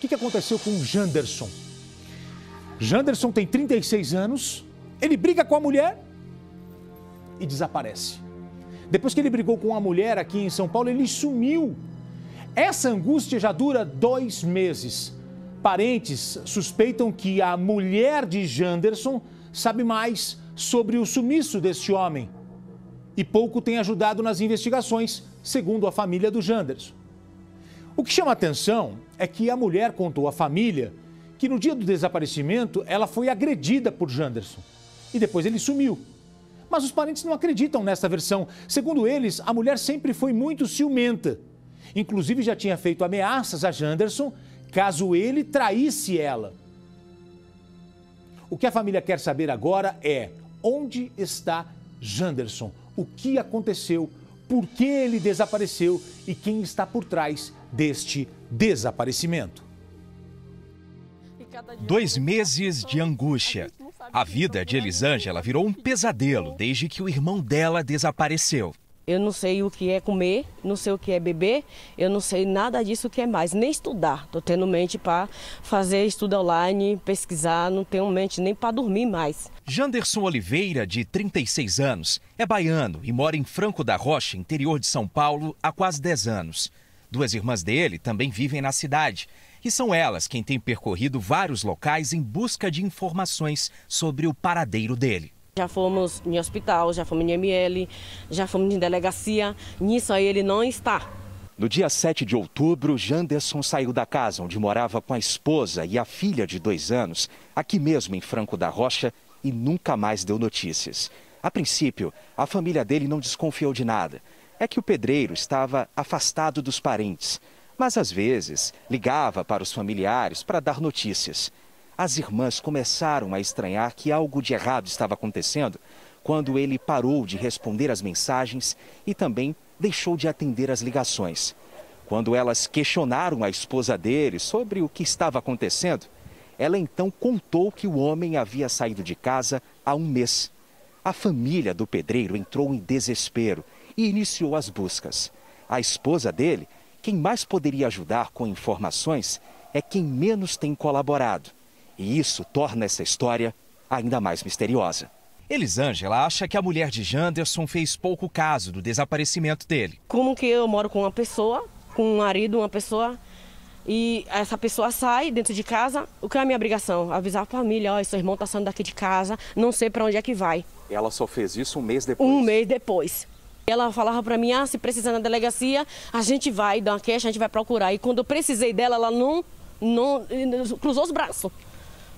O que, que aconteceu com o Janderson? Janderson tem 36 anos, ele briga com a mulher e desaparece. Depois que ele brigou com a mulher aqui em São Paulo, ele sumiu. Essa angústia já dura dois meses. Parentes suspeitam que a mulher de Janderson sabe mais sobre o sumiço deste homem e pouco tem ajudado nas investigações, segundo a família do Janderson. O que chama atenção é que a mulher contou à família que no dia do desaparecimento ela foi agredida por Janderson e depois ele sumiu. Mas os parentes não acreditam nessa versão. Segundo eles, a mulher sempre foi muito ciumenta. Inclusive já tinha feito ameaças a Janderson caso ele traísse ela. O que a família quer saber agora é onde está Janderson? O que aconteceu? por que ele desapareceu e quem está por trás deste desaparecimento. Dois meses de angústia. A vida de Elisângela virou um pesadelo desde que o irmão dela desapareceu. Eu não sei o que é comer, não sei o que é beber, eu não sei nada disso que é mais, nem estudar. Estou tendo mente para fazer estudo online, pesquisar, não tenho mente nem para dormir mais. Janderson Oliveira, de 36 anos, é baiano e mora em Franco da Rocha, interior de São Paulo, há quase 10 anos. Duas irmãs dele também vivem na cidade e são elas quem têm percorrido vários locais em busca de informações sobre o paradeiro dele. Já fomos em hospital, já fomos em ML, já fomos em delegacia. Nisso aí ele não está. No dia 7 de outubro, Janderson saiu da casa onde morava com a esposa e a filha de dois anos, aqui mesmo em Franco da Rocha, e nunca mais deu notícias. A princípio, a família dele não desconfiou de nada. É que o pedreiro estava afastado dos parentes, mas às vezes ligava para os familiares para dar notícias. As irmãs começaram a estranhar que algo de errado estava acontecendo quando ele parou de responder as mensagens e também deixou de atender as ligações. Quando elas questionaram a esposa dele sobre o que estava acontecendo, ela então contou que o homem havia saído de casa há um mês. A família do pedreiro entrou em desespero e iniciou as buscas. A esposa dele, quem mais poderia ajudar com informações, é quem menos tem colaborado. E isso torna essa história ainda mais misteriosa. Elisângela acha que a mulher de Janderson fez pouco caso do desaparecimento dele. Como que eu moro com uma pessoa, com um marido, uma pessoa, e essa pessoa sai dentro de casa, o que é a minha obrigação? Avisar a família, ó, seu irmão tá saindo daqui de casa, não sei para onde é que vai. Ela só fez isso um mês depois? Um mês depois. Ela falava para mim, ah, se precisar na delegacia, a gente vai dar uma queixa, a gente vai procurar. E quando eu precisei dela, ela não, não cruzou os braços.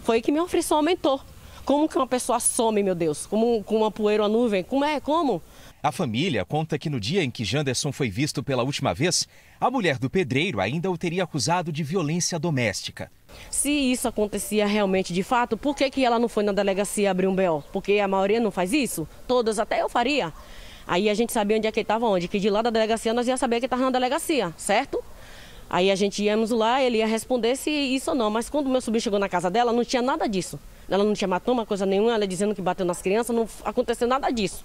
Foi que minha aflição aumentou. Como que uma pessoa some, meu Deus? Como com uma poeira, uma nuvem? Como é? Como? A família conta que no dia em que Janderson foi visto pela última vez, a mulher do pedreiro ainda o teria acusado de violência doméstica. Se isso acontecia realmente de fato, por que, que ela não foi na delegacia abrir um BO? Porque a maioria não faz isso? Todas, até eu faria. Aí a gente sabia onde é que ele estava, onde? Que de lá da delegacia nós ia saber que estava na delegacia, certo? Aí a gente íamos lá, ele ia responder se isso ou não. Mas quando meu sobrinho chegou na casa dela, não tinha nada disso. Ela não tinha matoma, coisa nenhuma, ela dizendo que bateu nas crianças, não aconteceu nada disso.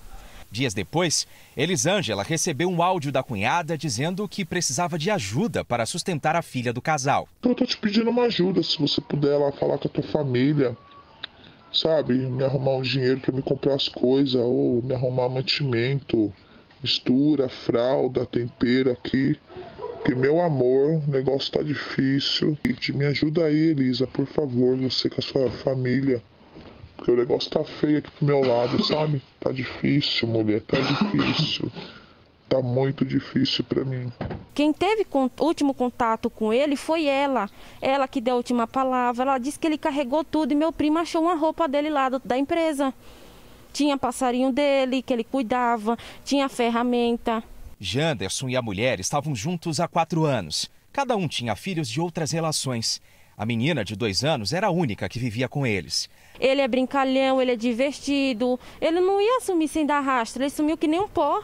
Dias depois, Elisângela recebeu um áudio da cunhada dizendo que precisava de ajuda para sustentar a filha do casal. Eu tô te pedindo uma ajuda, se você puder lá falar com a tua família, sabe, me arrumar um dinheiro para me comprar as coisas, ou me arrumar mantimento, mistura, fralda, tempero aqui. Porque, meu amor, o negócio tá difícil. E me ajuda aí, Elisa, por favor, você com a sua família. Porque o negócio tá feio aqui pro meu lado, sabe? Tá difícil, mulher, tá difícil. Tá muito difícil para mim. Quem teve último contato com ele foi ela. Ela que deu a última palavra. Ela disse que ele carregou tudo e meu primo achou uma roupa dele lá do, da empresa. Tinha passarinho dele que ele cuidava, tinha ferramenta. Janderson e a mulher estavam juntos há quatro anos. Cada um tinha filhos de outras relações. A menina de dois anos era a única que vivia com eles. Ele é brincalhão, ele é divertido. Ele não ia sumir sem dar rastro, ele sumiu que nem um pó.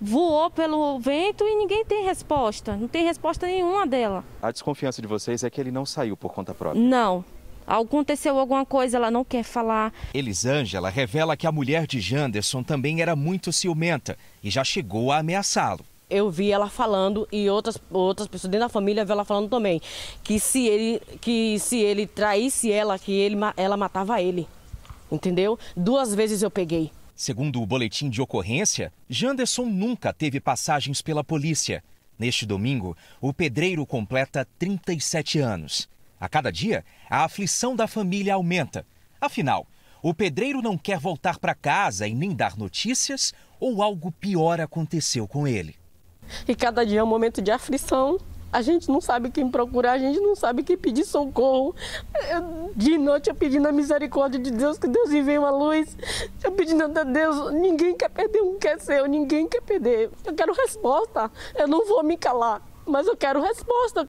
Voou pelo vento e ninguém tem resposta. Não tem resposta nenhuma dela. A desconfiança de vocês é que ele não saiu por conta própria? Não, Aconteceu alguma coisa, ela não quer falar. Elisângela revela que a mulher de Janderson também era muito ciumenta e já chegou a ameaçá-lo eu vi ela falando e outras, outras pessoas dentro da família vi ela falando também que se ele que se ele traísse ela que ele ela matava ele entendeu duas vezes eu peguei segundo o boletim de ocorrência Janderson nunca teve passagens pela polícia neste domingo o pedreiro completa 37 anos a cada dia, a aflição da família aumenta. Afinal, o pedreiro não quer voltar para casa e nem dar notícias ou algo pior aconteceu com ele. E cada dia é um momento de aflição. A gente não sabe quem procurar, a gente não sabe quem pedir socorro. Eu, de noite eu pedindo a misericórdia de Deus, que Deus envie uma luz. Eu pedindo a Deus, ninguém quer perder um que é seu, ninguém quer perder. Eu quero resposta. Eu não vou me calar, mas eu quero resposta.